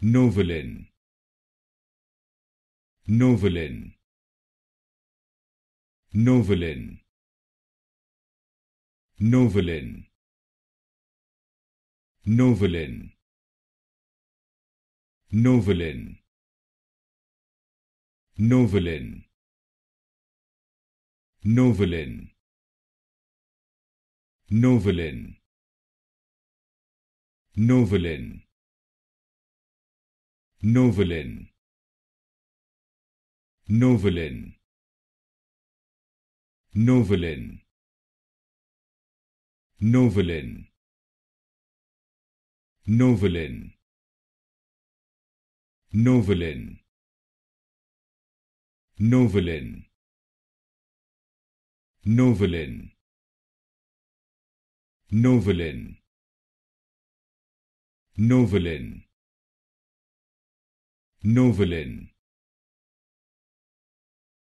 Novelin Novelin Novelin Novelin Novelin Novelin Novelin Novelin Novelin Novelin Novelin Novelin Novelin Novelin Novelin Novelin Novelin Novelin Novelin Novelin no